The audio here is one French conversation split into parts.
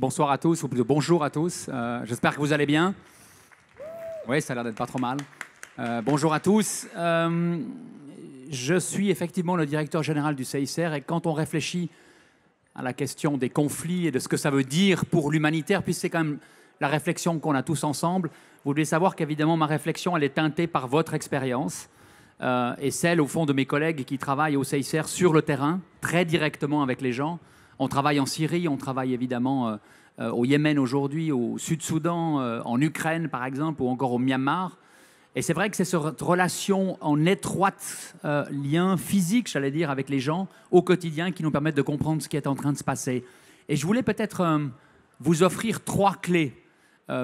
Bonsoir à tous, ou plutôt bonjour à tous. Euh, j'espère que vous allez bien. Oui, ça a l'air d'être pas trop mal. Euh, bonjour à tous. Euh, je suis effectivement le directeur général du CICR et quand on réfléchit à la question des conflits et de ce que ça veut dire pour l'humanitaire, puisque c'est quand même la réflexion qu'on a tous ensemble, vous devez savoir qu'évidemment ma réflexion, elle est teintée par votre expérience et celle au fond de mes collègues qui travaillent au CICR sur le terrain, très directement avec les gens on travaille en Syrie, on travaille évidemment euh, euh, au Yémen aujourd'hui, au Sud-Soudan, euh, en Ukraine par exemple, ou encore au Myanmar. Et c'est vrai que c'est cette relation en étroite lien physique, j'allais dire, avec les gens au quotidien qui nous permettent de comprendre ce qui est en train de se passer. Et je voulais peut-être vous offrir trois clés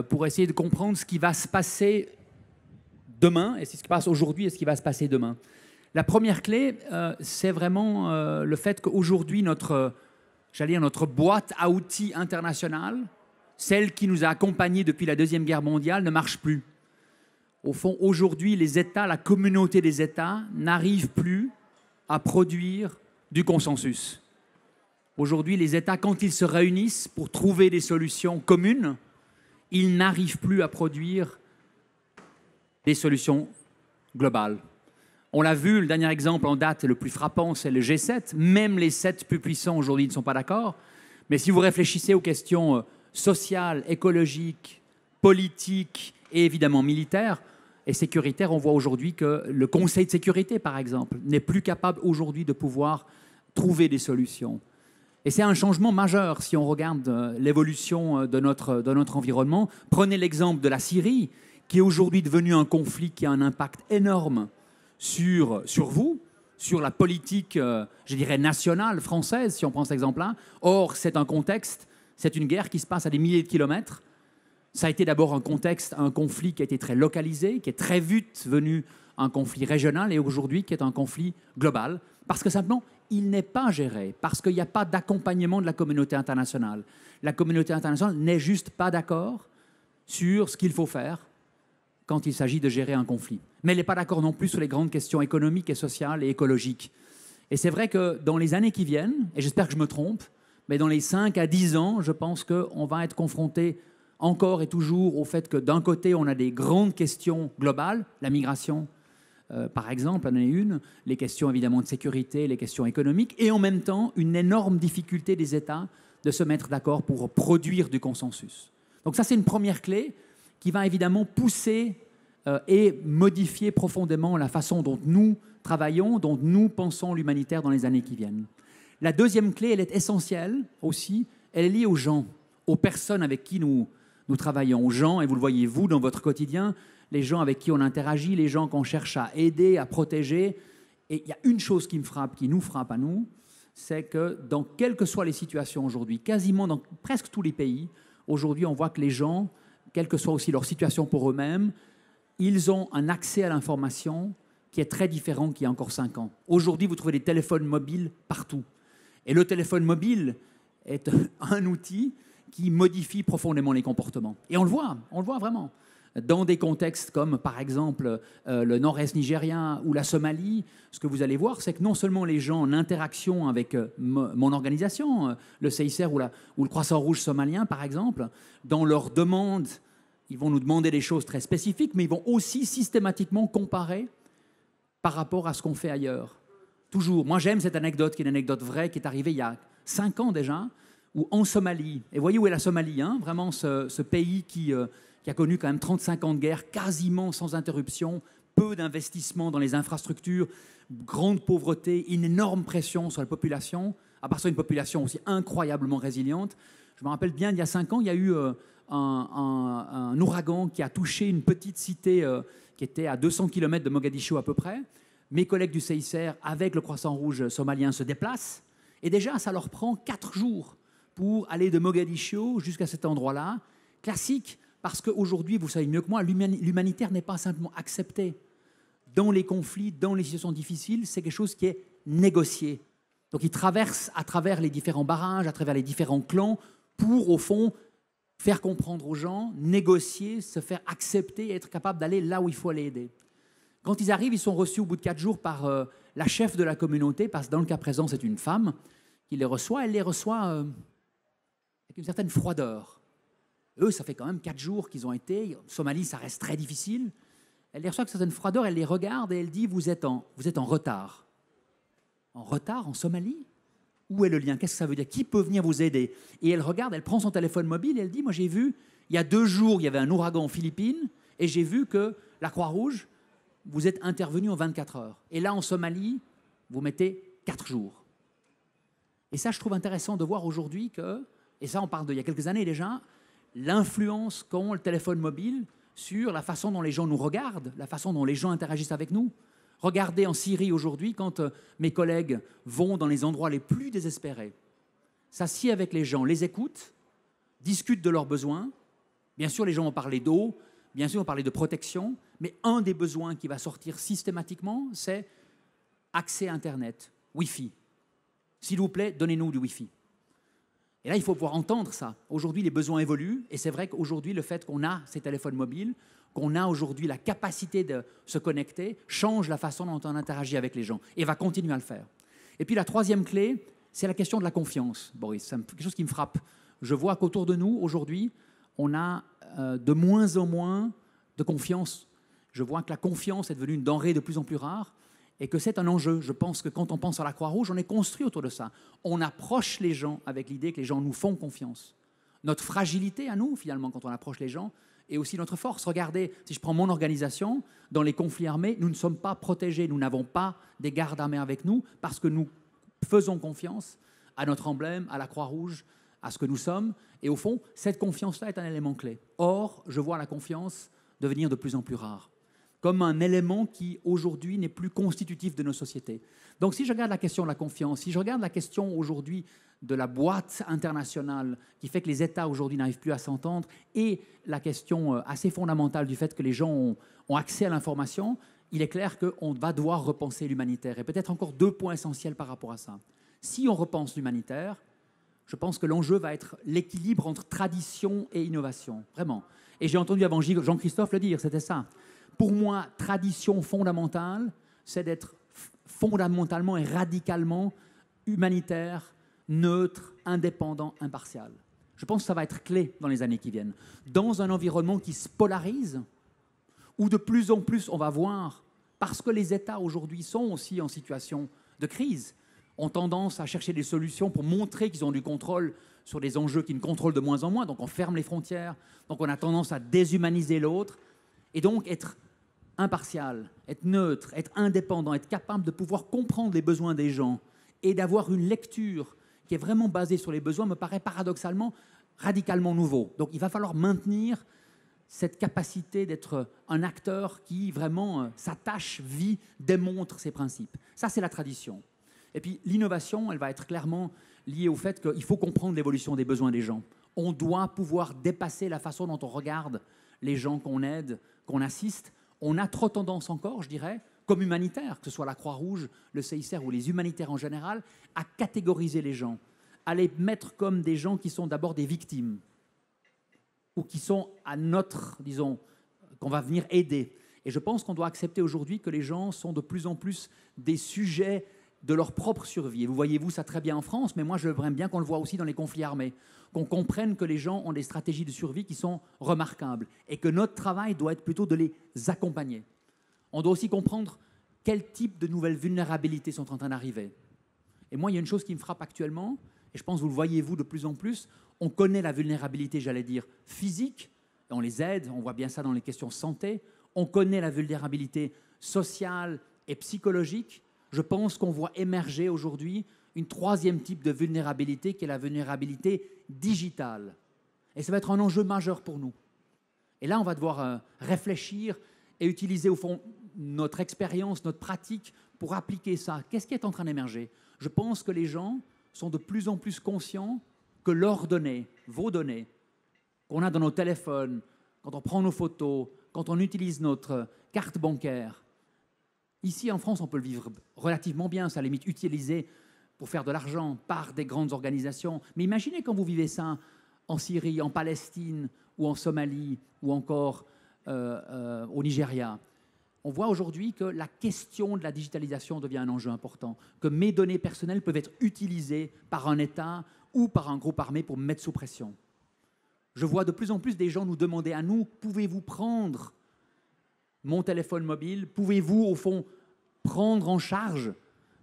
pour essayer de comprendre ce qui va se passer demain, et ce qui se passe aujourd'hui et ce qui va se passer demain. La première clé, c'est vraiment le fait qu'aujourd'hui, notre j'allais dire, notre boîte à outils internationale, celle qui nous a accompagnés depuis la Deuxième Guerre mondiale, ne marche plus. Au fond, aujourd'hui, les États, la communauté des États, n'arrivent plus à produire du consensus. Aujourd'hui, les États, quand ils se réunissent pour trouver des solutions communes, ils n'arrivent plus à produire des solutions globales. On l'a vu, le dernier exemple en date, le plus frappant, c'est le G7. Même les sept plus puissants aujourd'hui ne sont pas d'accord. Mais si vous réfléchissez aux questions euh, sociales, écologiques, politiques et évidemment militaires et sécuritaires, on voit aujourd'hui que le Conseil de sécurité, par exemple, n'est plus capable aujourd'hui de pouvoir trouver des solutions. Et c'est un changement majeur si on regarde euh, l'évolution euh, de notre, de notre environnement. Prenez l'exemple de la Syrie, qui est aujourd'hui devenue un conflit qui a un impact énorme sur, vous, sur la politique, euh, je dirais, nationale française, si on prend cet exemple-là. Or, c'est un contexte, c'est une guerre qui se passe à des milliers de kilomètres. Ça a été d'abord un contexte, un conflit qui a été très localisé, qui est très vite venu un conflit régional et aujourd'hui qui est un conflit global, parce que simplement, il n'est pas géré, parce qu'il n'y a pas d'accompagnement de la communauté internationale. La communauté internationale n'est juste pas d'accord sur ce qu'il faut faire quand il s'agit de gérer un conflit mais elle n'est pas d'accord non plus sur les grandes questions économiques et sociales et écologiques. Et c'est vrai que dans les années qui viennent, et j'espère que je me trompe, mais dans les 5 à 10 ans, je pense qu'on va être confronté encore et toujours au fait que d'un côté, on a des grandes questions globales, la migration, euh, par exemple, en est une, les questions évidemment de sécurité, les questions économiques, et en même temps une énorme difficulté des États de se mettre d'accord pour produire du consensus. Donc ça, c'est une première clé qui va évidemment pousser euh, et modifier profondément la façon dont nous travaillons, dont nous pensons l'humanitaire dans les années qui viennent. La deuxième clé, elle est essentielle aussi, elle est liée aux gens, aux personnes avec qui nous, nous travaillons, aux gens, et vous le voyez vous dans votre quotidien, les gens avec qui on interagit, les gens qu'on cherche à aider, à protéger. Et il y a une chose qui me frappe, qui nous frappe à nous, c'est que dans quelles que soient les situations aujourd'hui, quasiment dans presque tous les pays, aujourd'hui on voit que les gens, quelle que soit aussi leur situation pour eux-mêmes, ils ont un accès à l'information qui est très différent qu'il y a encore 5 ans. Aujourd'hui, vous trouvez des téléphones mobiles partout. Et le téléphone mobile est un outil qui modifie profondément les comportements. Et on le voit, on le voit vraiment. Dans des contextes comme par exemple euh, le nord-est nigérien ou la Somalie, ce que vous allez voir, c'est que non seulement les gens en interaction avec euh, mon organisation, euh, le CICR ou, ou le Croissant Rouge somalien par exemple, dans leurs demandes, ils vont nous demander des choses très spécifiques, mais ils vont aussi systématiquement comparer par rapport à ce qu'on fait ailleurs. Toujours. Moi, j'aime cette anecdote, qui est une anecdote vraie, qui est arrivée il y a cinq ans déjà, où en Somalie, et voyez où est la Somalie, hein, vraiment ce, pays euh, qui, a connu quand même 35 ans de guerre, quasiment sans interruption, peu d'investissement dans les infrastructures, grande pauvreté, une énorme pression sur la population, à part ça, une population aussi incroyablement résiliente. Je me rappelle bien, il y a cinq ans, il y a eu... Euh, un, ouragan qui a touché une petite cité euh, qui était à 200 km de Mogadiscio à peu près. Mes collègues du CICR, avec le Croissant Rouge somalien, se déplacent. Et déjà, ça leur prend quatre jours pour aller de Mogadiscio jusqu'à cet endroit-là. Classique, parce qu'aujourd'hui, vous savez mieux que moi, l'humanitaire n'est pas simplement accepté. Dans les conflits, dans les situations difficiles, c'est quelque chose qui est négocié. Donc ils traversent à travers les différents barrages, à travers les différents clans, pour, au fond, faire comprendre aux gens, négocier, se faire accepter être capable d'aller là où il faut aller aider. Quand ils arrivent, ils sont reçus au bout de quatre jours par euh, la chef de la communauté, parce que dans le cas présent, c'est une femme qui les reçoit. Elle les reçoit euh, avec une certaine froideur. Eux, ça fait quand même quatre jours qu'ils ont été. En Somalie, ça reste très difficile. Elle les reçoit avec une certaine froideur, elle les regarde et elle dit Vous êtes en, vous êtes en retard. En retard en Somalie où est le lien Qu'est-ce que ça veut dire Qui peut venir vous aider Et elle regarde, elle prend son téléphone mobile et elle dit, moi j'ai vu, il y a deux jours, il y avait un ouragan aux Philippines et j'ai vu que la Croix-Rouge, vous êtes intervenu en 24 heures. Et là, en Somalie, vous mettez quatre jours. Et ça, je trouve intéressant de voir aujourd'hui que, et ça on parle d'il y a quelques années déjà, l'influence qu'ont le téléphone mobile sur la façon dont les gens nous regardent, la façon dont les gens interagissent avec nous. Regardez en Syrie aujourd'hui quand euh, mes collègues vont dans les endroits les plus désespérés, s'assiedent avec les gens, les écoutent, discutent de leurs besoins. Bien sûr, les gens ont parlé d'eau, bien sûr, on parlé de protection, mais un des besoins qui va sortir systématiquement, c'est accès à Internet, Wi-Fi. S'il vous plaît, donnez-nous du Wi-Fi. Et là, il faut pouvoir entendre ça. Aujourd'hui, les besoins évoluent, et c'est vrai qu'aujourd'hui, le fait qu'on a ces téléphones mobiles, qu'on a aujourd'hui, la capacité de se connecter, change la façon dont on interagit avec les gens et va continuer à le faire. Et puis la troisième clé, c'est la question de la confiance, Boris. C'est quelque chose qui me frappe. Je vois qu'autour de nous, aujourd'hui, on a euh, de moins en moins de confiance. Je vois que la confiance est devenue une denrée de plus en plus rare et que c'est un enjeu. Je pense que quand on pense à la Croix-Rouge, on est construit autour de ça. On approche les gens avec l'idée que les gens nous font confiance. Notre fragilité à nous, finalement, quand on approche les gens, et aussi notre force. Regardez, si je prends mon organisation, dans les conflits armés, nous ne sommes pas protégés, nous n'avons pas des gardes armés avec nous parce que nous faisons confiance à notre emblème, à la Croix-Rouge, à ce que nous sommes. Et au fond, cette confiance-là est un élément clé. Or, je vois la confiance devenir de plus en plus rare comme un élément qui aujourd'hui n'est plus constitutif de nos sociétés. Donc si je regarde la question de la confiance, si je regarde la question aujourd'hui de la boîte internationale qui fait que les États aujourd'hui n'arrivent plus à s'entendre, et la question euh, assez fondamentale du fait que les gens ont, accès à l'information, il est clair qu'on va devoir repenser l'humanitaire. Et peut-être encore deux points essentiels par rapport à ça. Si on repense l'humanitaire, je pense que l'enjeu va être l'équilibre entre tradition et innovation, vraiment. Et j'ai entendu avant Jean-Christophe le dire, c'était ça pour moi, tradition fondamentale, c'est d'être fondamentalement et radicalement humanitaire, neutre, indépendant, impartial. Je pense que ça va être clé dans les années qui viennent. Dans un environnement qui se polarise, où de plus en plus on va voir, parce que les États aujourd'hui sont aussi en situation de crise, ont tendance à chercher des solutions pour montrer qu'ils ont du contrôle sur des enjeux qu'ils ne contrôlent de moins en moins. Donc on ferme les frontières, donc on a tendance à déshumaniser l'autre, et donc être impartial, être neutre, être indépendant, être capable de pouvoir comprendre les besoins des gens et d'avoir une lecture qui est vraiment basée sur les besoins me paraît paradoxalement radicalement nouveau. Donc il va falloir maintenir cette capacité d'être un acteur qui vraiment euh, s'attache, vit, démontre ses principes. Ça, c'est la tradition. Et puis l'innovation, elle va être clairement liée au fait qu'il faut comprendre l'évolution des besoins des gens. On doit pouvoir dépasser la façon dont on regarde les gens qu'on aide, qu'on assiste, on a trop tendance encore, je dirais, comme humanitaire, que ce soit la Croix-Rouge, le CICR ou les humanitaires en général, à catégoriser les gens, à les mettre comme des gens qui sont d'abord des victimes ou qui sont à notre, disons, qu'on va venir aider. Et je pense qu'on doit accepter aujourd'hui que les gens sont de plus en plus des sujets de leur propre survie. Et vous voyez, vous, ça très bien en France, mais moi, je voudrais bien qu'on le voit aussi dans les conflits armés, qu'on comprenne que les gens ont des stratégies de survie qui sont remarquables et que notre travail doit être plutôt de les accompagner. On doit aussi comprendre quel type de nouvelles vulnérabilités sont en train d'arriver. Et moi, il y a une chose qui me frappe actuellement, et je pense que vous le voyez, vous, de plus en plus, on connaît la vulnérabilité, j'allais dire, physique, on les aide, on voit bien ça dans les questions santé, on connaît la vulnérabilité sociale et psychologique, je pense qu'on voit émerger aujourd'hui une troisième type de vulnérabilité qui est la vulnérabilité digitale. Et ça va être un enjeu majeur pour nous. Et là, on va devoir euh, réfléchir et utiliser au fond notre expérience, notre pratique pour appliquer ça. Qu'est-ce qui est en train d'émerger Je pense que les gens sont de plus en plus conscients que leurs données, vos données, qu'on a dans nos téléphones, quand on prend nos photos, quand on utilise notre carte bancaire, Ici, en France, on peut le vivre relativement bien, ça à la limite utilisé pour faire de l'argent par des grandes organisations. Mais imaginez quand vous vivez ça en Syrie, en Palestine, ou en Somalie, ou encore euh, euh, au Nigeria. On voit aujourd'hui que la question de la digitalisation devient un enjeu important, que mes données personnelles peuvent être utilisées par un État ou par un groupe armé pour me mettre sous pression. Je vois de plus en plus des gens nous demander à nous, pouvez-vous prendre mon téléphone mobile, pouvez-vous au fond prendre en charge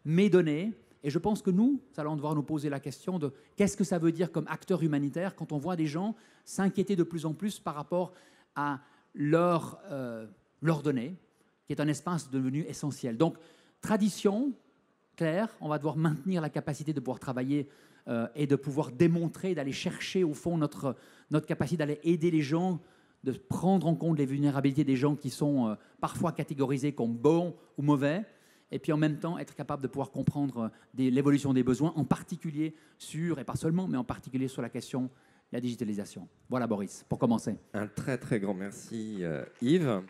mes données Et je pense que nous, allons devoir nous poser la question de qu'est-ce que ça veut dire comme acteur humanitaire quand on voit des gens s'inquiéter de plus en plus par rapport à euh, leurs données, qui est un espace devenu essentiel. Donc, tradition, claire, on va devoir maintenir la capacité de pouvoir travailler euh, et de pouvoir démontrer, d'aller chercher au fond notre, notre capacité d'aller aider les gens de prendre en compte les vulnérabilités des gens qui sont euh, parfois catégorisés comme bons ou mauvais, et puis en même temps être capable de pouvoir comprendre euh, l'évolution des besoins, en particulier sur, et pas seulement, mais en particulier sur la question de la digitalisation. Voilà Boris, pour commencer. Un très très grand merci euh, Yves.